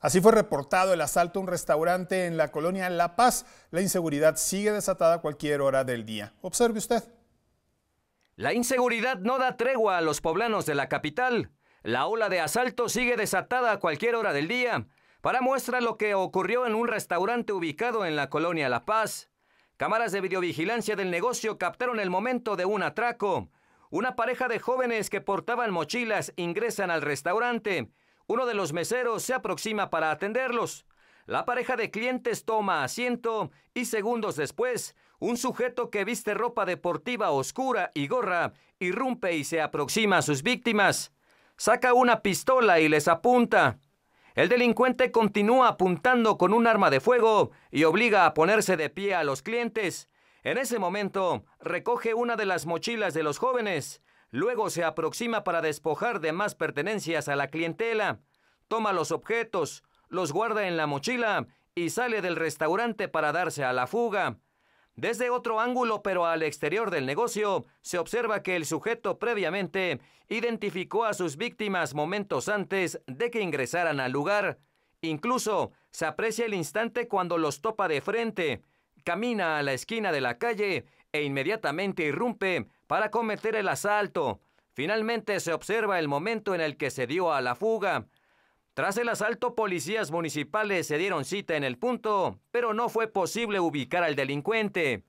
Así fue reportado el asalto a un restaurante en la colonia La Paz. La inseguridad sigue desatada a cualquier hora del día. Observe usted. La inseguridad no da tregua a los poblanos de la capital. La ola de asalto sigue desatada a cualquier hora del día. Para muestra lo que ocurrió en un restaurante ubicado en la colonia La Paz. Cámaras de videovigilancia del negocio captaron el momento de un atraco. Una pareja de jóvenes que portaban mochilas ingresan al restaurante uno de los meseros se aproxima para atenderlos. La pareja de clientes toma asiento y segundos después, un sujeto que viste ropa deportiva oscura y gorra irrumpe y se aproxima a sus víctimas. Saca una pistola y les apunta. El delincuente continúa apuntando con un arma de fuego y obliga a ponerse de pie a los clientes. En ese momento, recoge una de las mochilas de los jóvenes, Luego se aproxima para despojar de más pertenencias a la clientela, toma los objetos, los guarda en la mochila y sale del restaurante para darse a la fuga. Desde otro ángulo, pero al exterior del negocio, se observa que el sujeto previamente identificó a sus víctimas momentos antes de que ingresaran al lugar. Incluso se aprecia el instante cuando los topa de frente, camina a la esquina de la calle e inmediatamente irrumpe para cometer el asalto. Finalmente se observa el momento en el que se dio a la fuga. Tras el asalto, policías municipales se dieron cita en el punto, pero no fue posible ubicar al delincuente.